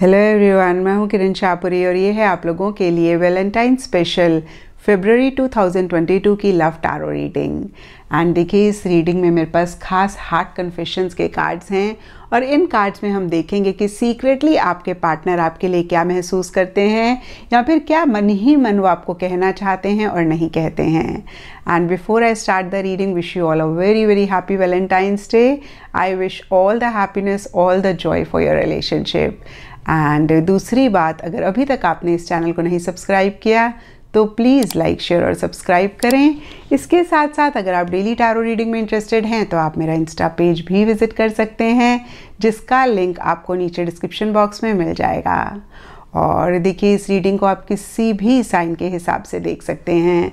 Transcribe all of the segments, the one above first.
hello everyone मैं हूं किरण शाहपुरी और ये है आप लोगों के लिए वैलेंटाइन स्पेशल फेबररी 2022 की लव टारो रीडिंग एंड देखिए इस रीडिंग में मेरे पास खास हार्ट कन्फेशंस के कार्ड्स हैं और इन कार्ड्स में हम देखेंगे कि सीक्रेटली आपके पार्टनर आपके लिए क्या महसूस करते हैं या फिर क्या मन ही मन वो आपको कहना चाहते हैं और नहीं कहते हैं and before I start the reading wish you all a very very happy Valentine's day I wish all the happiness all the joy for your relationship and दूसरी बात अगर अभी तक आपने इस चैनल को नहीं सब्सक्राइब किया तो प्लीज़ लाइक शेयर और सब्सक्राइब करें इसके साथ साथ अगर आप डेली टैरो रीडिंग में इंटरेस्टेड हैं तो आप मेरा इंस्टा पेज भी विज़िट कर सकते हैं जिसका लिंक आपको नीचे डिस्क्रिप्शन बॉक्स में मिल जाएगा और देखिए इस रीडिंग को आप किसी भी साइन के हिसाब से देख सकते हैं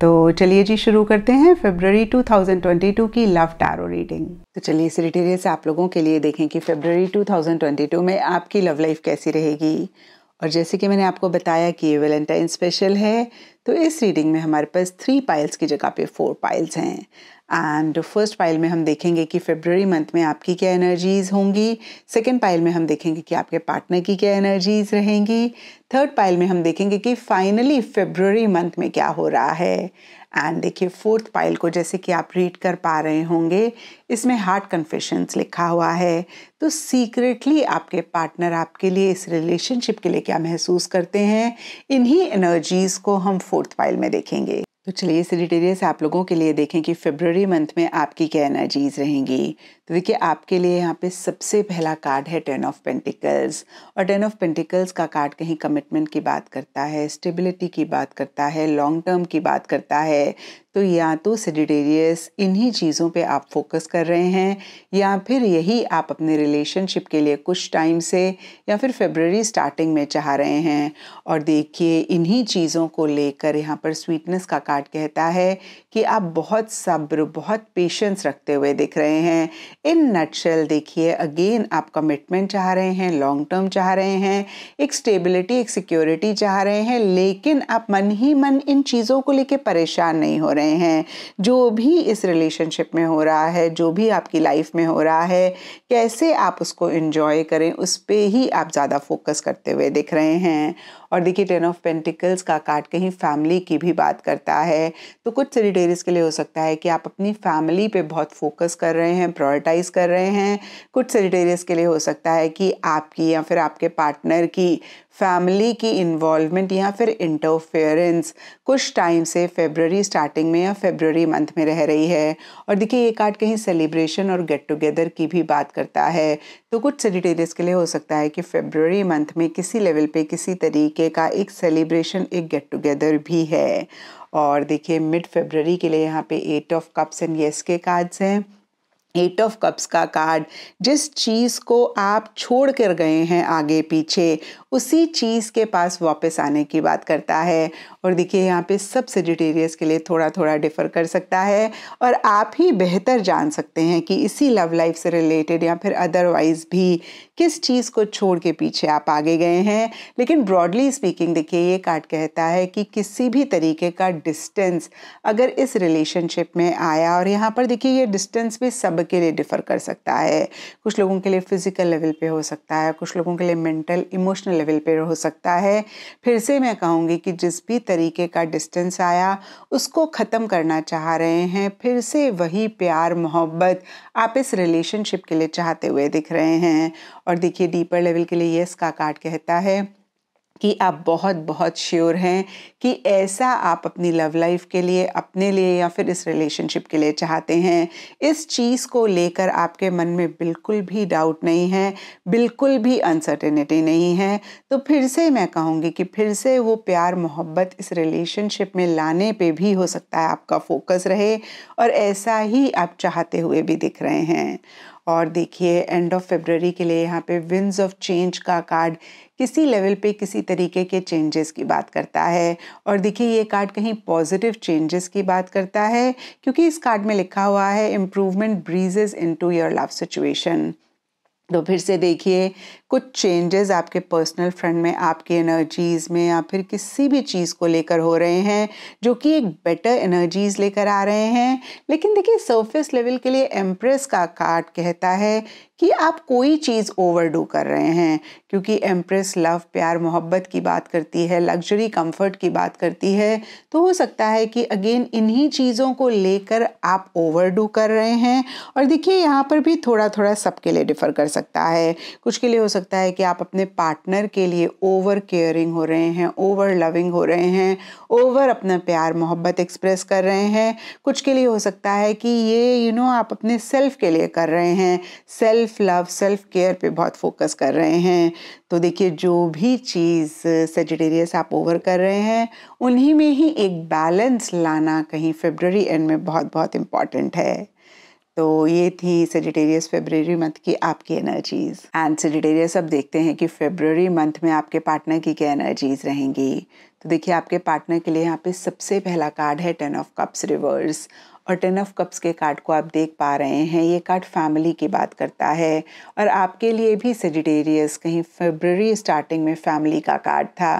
तो चलिए जी शुरू करते हैं फेब्रवरी 2022 की लव टैरो रीडिंग तो चलिए से आप लोगों के लिए देखें कि फेब्रवरी 2022 में आपकी लव लाइफ कैसी रहेगी और जैसे कि मैंने आपको बताया कि ये वेलेंटाइन स्पेशल है तो इस रीडिंग में हमारे पास थ्री पाइल्स की जगह पे फोर पाइल्स हैं एंड फर्स्ट पाइल में हम देखेंगे कि फेबररी मंथ में आपकी क्या एनर्जीज होंगी सेकेंड पाइल में हम देखेंगे कि आपके पार्टनर की क्या एनर्जीज रहेंगी थर्ड पाइल में हम देखेंगे कि फाइनली फेबररी मंथ में क्या हो रहा है एंड देखिए फोर्थ पाइल को जैसे कि आप रीड कर पा रहे होंगे इसमें हार्ट कन्फेशंस लिखा हुआ है तो सीक्रेटली आपके पार्टनर आपके लिए इस रिलेशनशिप के लिए क्या महसूस करते हैं इन्हीं एनर्जीज़ को हम फोर्थ पाइल में देखेंगे तो चलिए सेजिटेरियस आप लोगों के लिए देखें कि फेबररी मंथ में आपकी क्या एनर्जीज रहेंगी तो देखिए आपके लिए यहाँ पे सबसे पहला कार्ड है टेन ऑफ पेंटिकल्स और टेन ऑफ पेंटिकल्स का कार्ड कहीं कमिटमेंट की बात करता है स्टेबिलिटी की बात करता है लॉन्ग टर्म की बात करता है तो या तो सेडिटेरियस इन्हीं चीज़ों पे आप फोकस कर रहे हैं या फिर यही आप अपने रिलेशनशिप के लिए कुछ टाइम से या फिर फेबररी स्टार्टिंग में चाह रहे हैं और देखिए इन्हीं चीज़ों को लेकर यहाँ पर स्वीटनेस का कार्ड कहता है कि आप बहुत सब्र बहुत पेशेंस रखते हुए दिख रहे हैं इन नटशेल देखिए अगेन आप कमिटमेंट चाह रहे हैं लॉन्ग टर्म चाह रहे हैं एक स्टेबिलिटी एक सिक्योरिटी चाह रहे हैं लेकिन आप मन ही मन इन चीज़ों को लेकर परेशान नहीं हो रहे रहे हैं जो भी इस रिलेशनशिप में हो रहा है जो भी आपकी लाइफ में हो रहा है कैसे आप उसको इन्जॉय करें उस पर ही आप ज़्यादा फोकस करते हुए दिख रहे हैं और देखिए टेन ऑफ पेंटिकल्स का कार्ड कहीं फैमिली की भी बात करता है तो कुछ सेजिटेरियस के लिए हो सकता है कि आप अपनी फैमिली पे बहुत फोकस कर रहे हैं प्रायोरिटाइज कर रहे हैं कुछ सेजिटेरियस के लिए हो सकता है कि आपकी या फिर आपके पार्टनर की फैमिली की इन्वॉल्वमेंट या फिर इंटरफेरेंस कुछ टाइम से फेबररी स्टार्टिंग में या फेबररी मंथ में रह रही है और देखिए ये कार्ड कहीं सेलिब्रेशन और गेट टुगेदर की भी बात करता है तो कुछ सेजिटेरियस के लिए हो सकता है कि फेबररी मंथ में किसी लेवल पे किसी तरीके का एक सेलिब्रेशन एक गेट टुगेदर भी है और देखिए मिड फेबररी के लिए यहाँ पे eight of cups and yes के कार्ड्स हैं एट ऑफ कप्स का कार्ड जिस चीज़ को आप छोड़ कर गए हैं आगे पीछे उसी चीज़ के पास वापस आने की बात करता है और देखिए यहाँ पे सब सेजिटेरियस के लिए थोड़ा थोड़ा डिफ़र कर सकता है और आप ही बेहतर जान सकते हैं कि इसी लव लाइफ से रिलेटेड या फिर अदरवाइज़ भी किस चीज़ को छोड़ के पीछे आप आगे गए हैं लेकिन ब्रॉडली स्पीकिंग देखिए ये कार्ड कहता है कि किसी भी तरीके का डिस्टेंस अगर इस रिलेशनशिप में आया और यहाँ पर देखिए ये डिस्टेंस भी सब के लिए डिफ़र कर सकता है कुछ लोगों के लिए फ़िज़िकल लेवल पे हो सकता है कुछ लोगों के लिए मेंटल इमोशनल लेवल पे हो सकता है फिर से मैं कहूँगी कि जिस भी तरीके का डिस्टेंस आया उसको ख़त्म करना चाह रहे हैं फिर से वही प्यार मोहब्बत आप इस रिलेशनशिप के लिए चाहते हुए दिख रहे हैं और देखिए डीपर लेवल के लिए यस का कार्ड कहता है कि आप बहुत बहुत श्योर हैं कि ऐसा आप अपनी लव लाइफ के लिए अपने लिए या फिर इस रिलेशनशिप के लिए चाहते हैं इस चीज़ को लेकर आपके मन में बिल्कुल भी डाउट नहीं है बिल्कुल भी अनसर्टेनिटी नहीं है तो फिर से मैं कहूँगी कि फिर से वो प्यार मोहब्बत इस रिलेशनशिप में लाने पे भी हो सकता है आपका फोकस रहे और ऐसा ही आप चाहते हुए भी दिख रहे हैं और देखिए एंड ऑफ फेबररी के लिए यहाँ पे विंस ऑफ चेंज का कार्ड किसी लेवल पे किसी तरीके के चेंजेस की बात करता है और देखिए ये कार्ड कहीं पॉजिटिव चेंजेस की बात करता है क्योंकि इस कार्ड में लिखा हुआ है improvement breezes into your love situation तो फिर से देखिए कुछ चेंजेस आपके पर्सनल फ्रेंड में आपके एनर्जीज़ में या फिर किसी भी चीज़ को लेकर हो रहे हैं जो कि एक बेटर एनर्जीज़ लेकर आ रहे हैं लेकिन देखिए सरफेस लेवल के लिए एम्प्रेस का कार्ड कहता है कि आप कोई चीज़ ओवरडू कर रहे हैं क्योंकि एम्प्रेस लव प्यार मोहब्बत की बात करती है लग्जरी कंफर्ट की बात करती है तो हो सकता है कि अगेन इन्हीं चीज़ों को लेकर आप ओवरडू कर रहे हैं और देखिए यहाँ पर भी थोड़ा थोड़ा सबके लिए डिफ़र कर सकता है कुछ के लिए हो सकता है कि आप अपने पार्टनर के लिए ओवर केयरिंग हो रहे हैं ओवर लविंग हो रहे हैं ओवर अपना प्यार मोहब्बत एक्सप्रेस कर रहे हैं कुछ के लिए हो सकता है कि ये यू you नो know, आप अपने सेल्फ के लिए कर रहे हैं self self love self care पे बहुत फोकस कर रहे हैं तो देखिए जो भी चीज़ सेजिटेरियस आप ओवर कर रहे हैं उन्हीं में ही एक बैलेंस लाना कहीं फेबररी एंड में बहुत बहुत इम्पॉर्टेंट है तो ये थी सेजिटेरियस फेबररी मंथ की आपकी एनर्जीज एंड सेजिटेरियस अब देखते हैं कि फेबररी मंथ में आपके पार्टनर की क्या एनर्जीज रहेंगी तो देखिए आपके पार्टनर के लिए यहाँ पे सबसे पहला कार्ड है टेन ऑफ कप्स रिवर्स और टेन ऑफ कप्स के कार्ड को आप देख पा रहे हैं ये कार्ड फैमिली की बात करता है और आपके लिए भी सेजिटेरियस कहीं फेबररी स्टार्टिंग में फैमिली का कार्ड था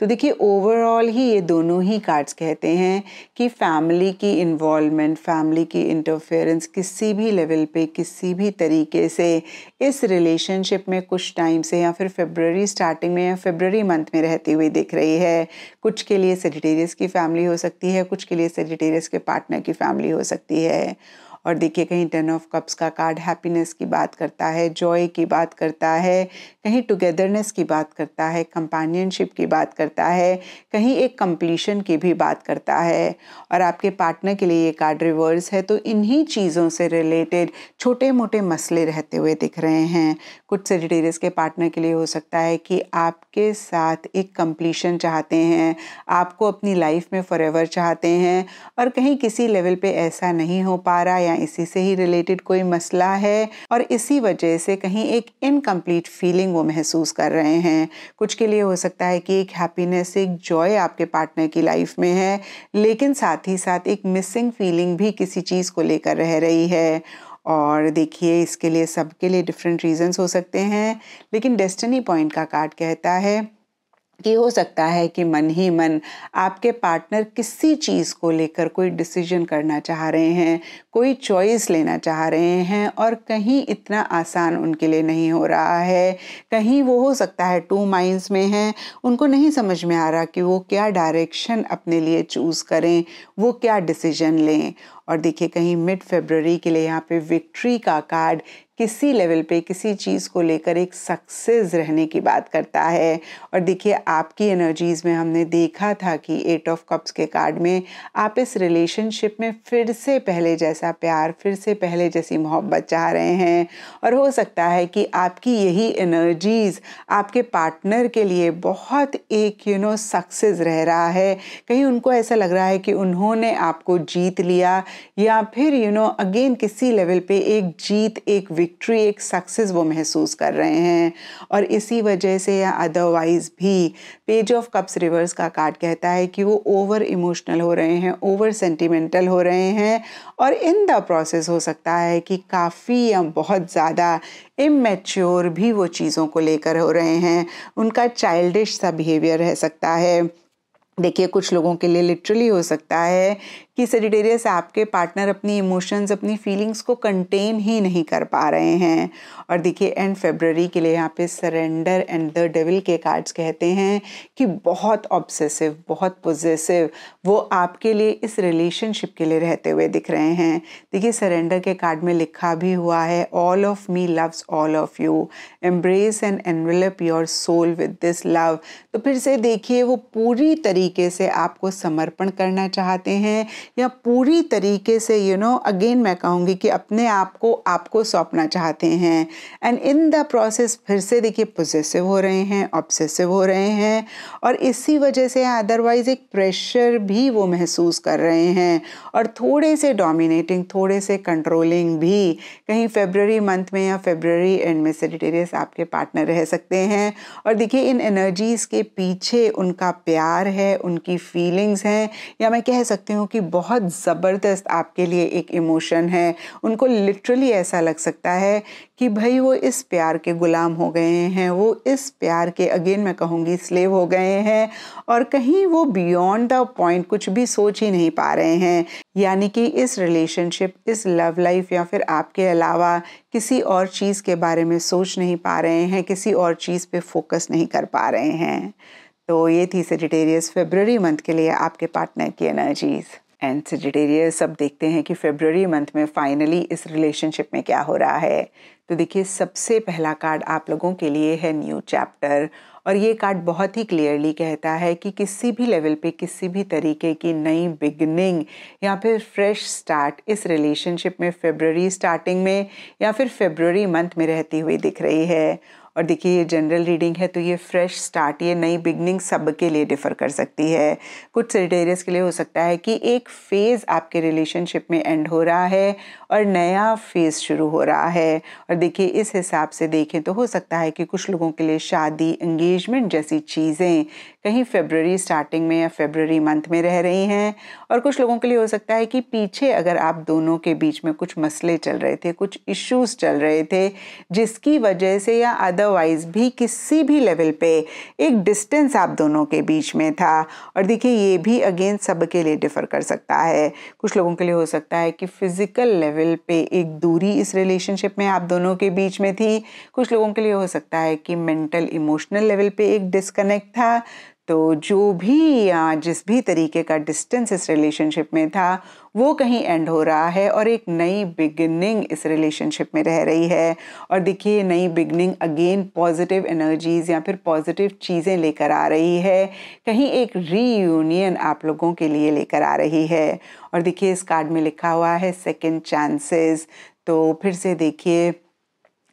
तो देखिए ओवरऑल ही ये दोनों ही कार्ड्स कहते हैं कि फैमिली की इन्वॉलमेंट फैमिली की इंटरफेरेंस किसी भी लेवल पे किसी भी तरीके से इस रिलेशनशिप में कुछ टाइम से या फिर फेबररी स्टार्टिंग में या फेबररी मंथ में रहती हुई दिख रही है कुछ के लिए सेजिटेरियस की फैमिली हो सकती है कुछ के लिए सेजिटेरियस के पार्टनर की फैमिली हो सकती है और देखिए कहीं टेन ऑफ कप्स का कार्ड हैप्पीनेस की बात करता है जॉय की बात करता है कहीं टुगेदरनेस की बात करता है कंपेनियनशिप की बात करता है कहीं एक कंप्लीशन की भी बात करता है और आपके पार्टनर के लिए ये कार्ड रिवर्स है तो इन्हीं चीज़ों से रिलेटेड छोटे मोटे मसले रहते हुए दिख रहे हैं कुछ सेजिटेरियस के पार्टनर के लिए हो सकता है कि आपके साथ एक कंप्लीशन चाहते हैं आपको अपनी लाइफ में फॉर चाहते हैं और कहीं किसी लेवल पे ऐसा नहीं हो पा रहा या या इसी से ही रिलेटेड कोई मसला है और इसी वजह से कहीं एक इनकम्प्लीट फीलिंग वो महसूस कर रहे हैं कुछ के लिए हो सकता है कि एक हैप्पीनेस एक जॉय आपके पार्टनर की लाइफ में है लेकिन साथ ही साथ एक मिसिंग फीलिंग भी किसी चीज़ को लेकर रह रही है और देखिए इसके लिए सबके लिए डिफरेंट रीजंस हो सकते हैं लेकिन डेस्टिनी पॉइंट का कार्ड कहता है कि हो सकता है कि मन ही मन आपके पार्टनर किसी चीज़ को लेकर कोई डिसीजन करना चाह रहे हैं कोई चॉइस लेना चाह रहे हैं और कहीं इतना आसान उनके लिए नहीं हो रहा है कहीं वो हो सकता है टू माइंड्स में हैं उनको नहीं समझ में आ रहा कि वो क्या डायरेक्शन अपने लिए चूज़ करें वो क्या डिसीजन लें और देखिए कहीं मिड फेबररी के लिए यहाँ पे विक्ट्री का कार्ड किसी लेवल पे किसी चीज़ को लेकर एक सक्सेस रहने की बात करता है और देखिए आपकी एनर्जीज़ में हमने देखा था कि एट ऑफ कप्स के कार्ड में आप इस रिलेशनशिप में फिर से पहले जैसा प्यार फिर से पहले जैसी मोहब्बत चाह रहे हैं और हो सकता है कि आपकी यही एनर्जीज़ आपके पार्टनर के लिए बहुत एक यू नो सक्सेस रह रहा है कहीं उनको ऐसा लग रहा है कि उन्होंने आपको जीत लिया या फिर यू नो अगेन किसी लेवल पे एक जीत एक विक्ट्री एक सक्सेस वो महसूस कर रहे हैं और इसी वजह से या अदरवाइज भी पेज ऑफ कप्स रिवर्स का कार्ड कहता है कि वो ओवर इमोशनल हो रहे हैं ओवर सेंटिमेंटल हो रहे हैं और इन द प्रोसेस हो सकता है कि काफ़ी या बहुत ज़्यादा इमेच्योर भी वो चीज़ों को लेकर हो रहे हैं उनका चाइल्डिश सा बिहेवियर रह सकता है देखिए कुछ लोगों के लिए लिटरली हो सकता है कि सेजिटेरियस आपके पार्टनर अपनी इमोशंस अपनी फीलिंग्स को कंटेन ही नहीं कर पा रहे हैं और देखिए एंड फेबररी के लिए यहाँ पे सरेंडर एंड द डेविल के कार्ड्स कहते हैं कि बहुत ऑब्सेसिव बहुत पोजेसिव वो आपके लिए इस रिलेशनशिप के लिए रहते हुए दिख रहे हैं देखिए सरेंडर के कार्ड में लिखा भी हुआ है all of me loves all of you embrace and envelop your soul with this love तो फिर से देखिए वो पूरी तरीके से आपको समर्पण करना चाहते हैं या पूरी तरीके से यू नो अगेन मैं कहूँगी कि अपने आप को आपको सौंपना चाहते हैं एंड इन द प्रोसेस फिर से देखिए पोजेसिव हो रहे हैं ऑब्सेसिव हो रहे हैं और इसी वजह से अदरवाइज़ एक प्रेशर भी वो महसूस कर रहे हैं और थोड़े से डोमिनेटिंग थोड़े से कंट्रोलिंग भी कहीं फेबररी मंथ में या फेबररी एंड में सेजिटेरियस आपके पार्टनर रह सकते हैं और देखिए इन एनर्जीज़ के पीछे उनका प्यार है उनकी फीलिंग्स हैं या मैं कह सकती हूँ कि बहुत ज़बरदस्त आपके लिए एक इमोशन है उनको लिटरली ऐसा लग सकता है कि भाई वो इस प्यार के ग़ुलाम हो गए हैं वो इस प्यार के अगेन मैं कहूँगी स्लेव हो गए हैं और कहीं वो बियॉन्ड द पॉइंट कुछ भी सोच ही नहीं पा रहे हैं यानी कि इस रिलेशनशिप इस लव लाइफ या फिर आपके अलावा किसी और चीज़ के बारे में सोच नहीं पा रहे हैं किसी और चीज़ पे फोकस नहीं कर पा रहे हैं तो ये थी सेजिटेरियस फेबररी मंथ के लिए आपके पार्टनर की एनर्जीज़ एंड सजिटेरियस अब देखते हैं कि फेबररी मंथ में फाइनली इस रिलेशनशिप में क्या हो रहा है तो देखिए सबसे पहला कार्ड आप लोगों के लिए है न्यू चैप्टर और ये कार्ड बहुत ही क्लियरली कहता है कि किसी भी लेवल पे किसी भी तरीके की नई बिगनिंग या फिर फ्रेश स्टार्ट इस रिलेशनशिप में फेबररी स्टार्टिंग में या फिर फेबररी मंथ में रहती हुई दिख रही है और देखिए ये जनरल रीडिंग है तो ये फ्रेश स्टार्ट ये नई बिगनिंग सब के लिए डिफ़र कर सकती है कुछ सेटेरियस के लिए हो सकता है कि एक फ़ेज़ आपके रिलेशनशिप में एंड हो रहा है और नया फेज़ शुरू हो रहा है और देखिए इस हिसाब से देखें तो हो सकता है कि कुछ लोगों के लिए शादी एंगेजमेंट जैसी चीज़ें कहीं फेबररी स्टार्टिंग में या फेबररी मंथ में रह रही हैं और कुछ लोगों के लिए हो सकता है कि पीछे अगर आप दोनों के बीच में कुछ मसले चल रहे थे कुछ इश्यूज चल रहे थे जिसकी वजह से या अदरवाइज भी किसी भी लेवल पे एक डिस्टेंस आप दोनों के बीच में था और देखिए ये भी अगेन सब के लिए डिफ़र कर सकता है कुछ लोगों के लिए हो सकता है कि फिज़िकल लेवल पे एक दूरी इस रिलेशनशिप में आप दोनों के बीच में थी कुछ लोगों के लिए हो सकता है कि मेंटल इमोशनल लेवल पे एक डिस्कनेक्ट था तो जो भी या जिस भी तरीके का डिस्टेंस इस रिलेशनशिप में था वो कहीं एंड हो रहा है और एक नई बिगनिंग इस रिलेशनशिप में रह रही है और देखिए नई बिगनिंग अगेन पॉजिटिव एनर्जीज या फिर पॉजिटिव चीज़ें लेकर आ रही है कहीं एक रीयूनियन आप लोगों के लिए लेकर आ रही है और देखिए इस कार्ड में लिखा हुआ है सेकेंड चांसेस तो फिर से देखिए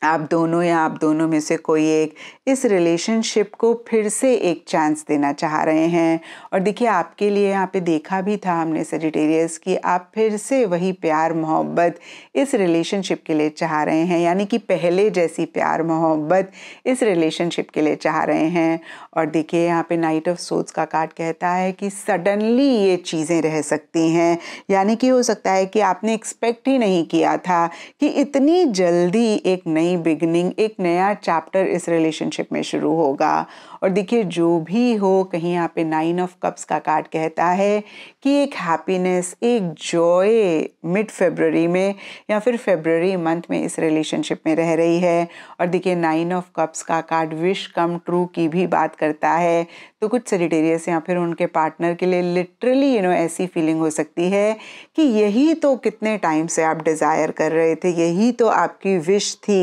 आप दोनों या आप दोनों में से कोई एक इस रिलेशनशिप को फिर से एक चांस देना चाह रहे हैं और देखिए आपके लिए यहाँ पे देखा भी था हमने सजिटेरियस कि आप फिर से वही प्यार मोहब्बत इस रिलेशनशिप के लिए चाह रहे हैं यानी कि पहले जैसी प्यार मोहब्बत इस रिलेशनशिप के लिए चाह रहे हैं और देखिए यहाँ पे नाइट ऑफ सोच का कार्ड कहता है कि सडनली ये चीज़ें रह सकती हैं यानी कि हो सकता है कि आपने एक्सपेक्ट ही नहीं किया था कि इतनी जल्दी एक नई नई बिगनिंग एक नया चैप्टर इस रिलेशनशिप में शुरू होगा और देखिए जो भी हो कहीं यहाँ पे नाइन ऑफ कप्स का कार्ड कहता है कि एक हैप्पीनेस एक जॉय मिड फेबररी में या फिर फेबररी मंथ में इस रिलेशनशिप में रह रही है और देखिए नाइन ऑफ कप्स का कार्ड विश कम ट्रू की भी बात करता है तो कुछ सेटेरियस या फिर उनके पार्टनर के लिए लिटरली यू नो ऐसी फीलिंग हो सकती है कि यही तो कितने टाइम से आप डिज़ायर कर रहे थे यही तो आपकी विश थी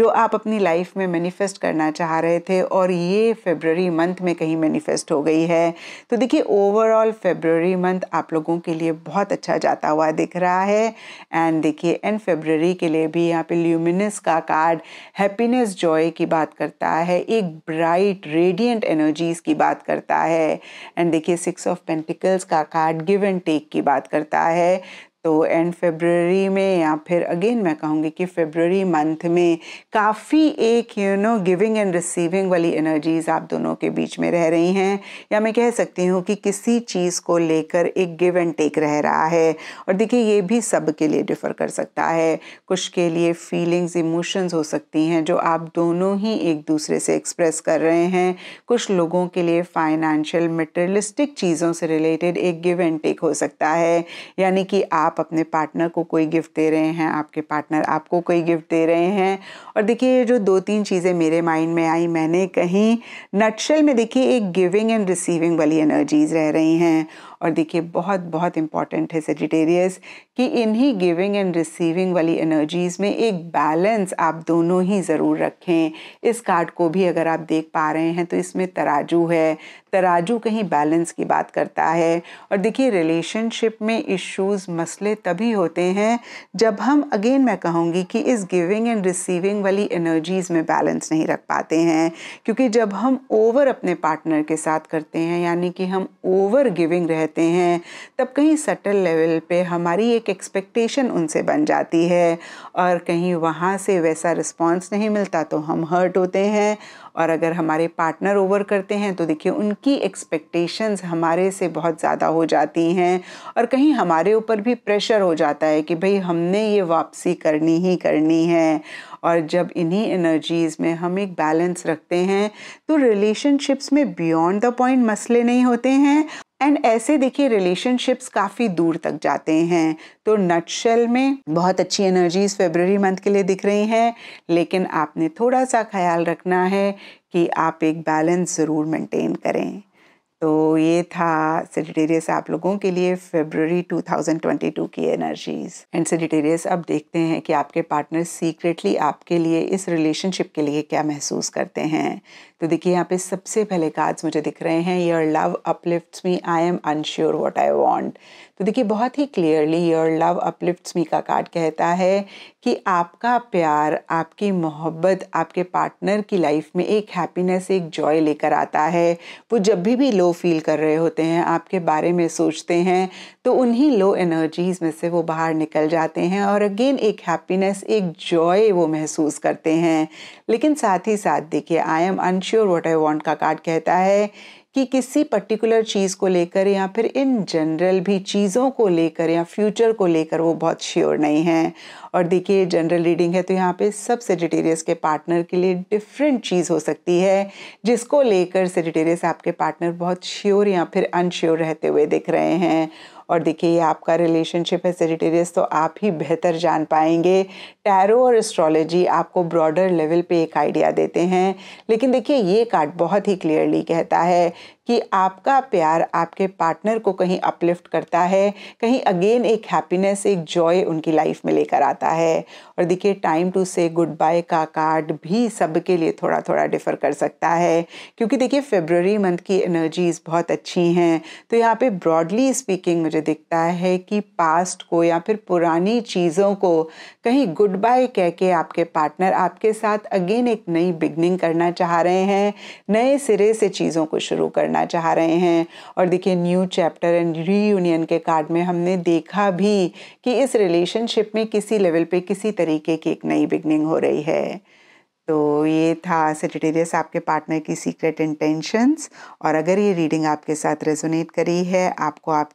जो आप अपनी लाइफ में मैनिफेस्ट करना चाह रहे थे और ये फेबररी मंथ में कहीं मैनिफेस्ट हो गई है तो देखिए ओवरऑल फेबररी मंथ आप लोगों के लिए बहुत अच्छा जाता हुआ दिख रहा है एंड देखिए एंड फेबररी के लिए भी यहाँ पे ल्यूमिनस का कार्ड हैप्पीनेस जॉय की बात करता है एक ब्राइट रेडियंट एनर्जीज की बात करता है एंड देखिए सिक्स ऑफ पेंटिकल्स का कार्ड गिव एंड टेक की बात करता है तो एंड फेबररी में या फिर अगेन मैं कहूँगी कि फेबररी मंथ में काफ़ी एक you know giving and receiving वाली एनर्जीज़ आप दोनों के बीच में रह रही हैं या मैं कह सकती हूँ कि किसी चीज़ को लेकर एक गिव एंड टेक रह रहा है और देखिए ये भी सब के लिए डिफ़र कर सकता है कुछ के लिए फीलिंग्स इमोशंस हो सकती हैं जो आप दोनों ही एक दूसरे से एक्सप्रेस कर रहे हैं कुछ लोगों के लिए फाइनेंशियल मटेरियलिस्टिक चीज़ों से रिलेटेड एक गिव एंड टेक हो सकता है यानी कि आप आप अपने पार्टनर को कोई गिफ्ट दे रहे हैं आपके पार्टनर आपको कोई गिफ्ट दे रहे हैं और देखिए ये जो दो तीन चीज़ें मेरे माइंड में आई मैंने कहीं नटशल में देखिए एक गिविंग एंड रिसीविंग वाली एनर्जीज रह रही हैं और देखिए बहुत बहुत इम्पॉर्टेंट है सेजिटेरियस कि इन्हीं गिविंग एंड रिसीविंग वाली एनर्जीज़ में एक बैलेंस आप दोनों ही ज़रूर रखें इस कार्ड को भी अगर आप देख पा रहे हैं तो इसमें तराजू है तराजू कहीं बैलेंस की बात करता है और देखिए रिलेशनशिप में इश्यूज मसले तभी होते हैं जब हम अगेन मैं कहूँगी कि इस गिविंग एंड रिसीविंग वाली एनर्जीज़ में बैलेंस नहीं रख पाते हैं क्योंकि जब हम ओवर अपने पार्टनर के साथ करते हैं यानी कि हम ओवर गिविंग रहते लेते हैं तब कहीं सटल लेवल पे हमारी एक एक्सपेक्टेशन उनसे बन जाती है और कहीं वहाँ से वैसा रिस्पॉन्स नहीं मिलता तो हम हर्ट होते हैं और अगर हमारे पार्टनर ओवर करते हैं तो देखिए उनकी एक्सपेक्टेशंस हमारे से बहुत ज़्यादा हो जाती हैं और कहीं हमारे ऊपर भी प्रेशर हो जाता है कि भाई हमने ये वापसी करनी ही करनी है और जब इन्हीं एनर्जीज़ में हम एक बैलेंस रखते हैं तो रिलेशनशिप्स में बियॉन्ड द पॉइंट मसले नहीं होते हैं एंड ऐसे देखिए रिलेशनशिप्स काफ़ी दूर तक जाते हैं तो नटशेल में बहुत अच्छी एनर्जीज फेबररी मंथ के लिए दिख रही हैं लेकिन आपने थोड़ा सा ख्याल रखना है कि आप एक बैलेंस ज़रूर मेंटेन करें तो ये था सेजिटेरियस आप लोगों के लिए फेबररी 2022 की एनर्जीज एंड सेजिटेरियस अब देखते हैं कि आपके पार्टनर सीक्रेटली आपके लिए इस रिलेशनशिप के लिए क्या महसूस करते हैं तो देखिए यहाँ पे सबसे पहले कार्ड्स मुझे दिख रहे हैं your love uplifts me I am unsure what I want तो देखिए बहुत ही clearly your love uplift me का कार्ड कहता है कि आपका प्यार आपकी मोहब्बत आपके पार्टनर की लाइफ में एक हैप्पीनेस एक जॉय लेकर आता है वो जब भी भी लो फील कर रहे होते हैं आपके बारे में सोचते हैं तो उन्हीं लो एनर्जीज में से वो बाहर निकल जाते हैं और अगेन एक हैप्पीनेस एक जॉय वो महसूस करते हैं लेकिन साथ ही साथ देखिए I am unsure what I want का कार्ड कहता है कि किसी पर्टिकुलर चीज़ को लेकर या फिर इन जनरल भी चीज़ों को लेकर या फ्यूचर को लेकर वो बहुत श्योर नहीं है और देखिए जनरल रीडिंग है तो यहाँ पे सब सेजिटेरियस के पार्टनर के लिए डिफरेंट चीज़ हो सकती है जिसको लेकर सेजिटेरियस आपके पार्टनर बहुत श्योर या फिर अनश्योर रहते हुए दिख रहे हैं और देखिए ये आपका रिलेशनशिप है सेजिटेरियस तो आप ही बेहतर जान पाएंगे टैरो और एस्ट्रोलॉजी आपको ब्रॉडर लेवल पे एक आइडिया देते हैं लेकिन देखिए ये कार्ड बहुत ही क्लियरली कहता है कि आपका प्यार आपके पार्टनर को कहीं अपलिफ्ट करता है कहीं अगेन एक हैप्पीनेस एक जॉय उनकी लाइफ में लेकर आता है और देखिए time to say goodbye का कार्ड भी सबके लिए थोड़ा थोड़ा डिफ़र कर सकता है क्योंकि देखिए फेबररी मंथ की एनर्जीज़ बहुत अच्छी हैं तो यहाँ पे ब्रॉडली स्पीकिंग मुझे दिखता है कि पास्ट को या फिर पुरानी चीज़ों को कहीं गुड बाय कह के आपके पार्टनर आपके साथ अगेन एक नई बिगनिंग करना चाह रहे हैं नए सिरे से चीज़ों को शुरू करना करना चाह रहे हैं और देखिए न्यू चैप्टर एंड रीयूनियन के कार्ड में हमने देखा भी कि इस रिलेशनशिप में किसी लेवल पे किसी तरीके की एक नई बिगनिंग हो रही है तो ये था सेटेटेरियस आपके पार्टनर की सीक्रेट इंटेंशंस और अगर ये रीडिंग आपके साथ रेजोनेट करी है आपको आपके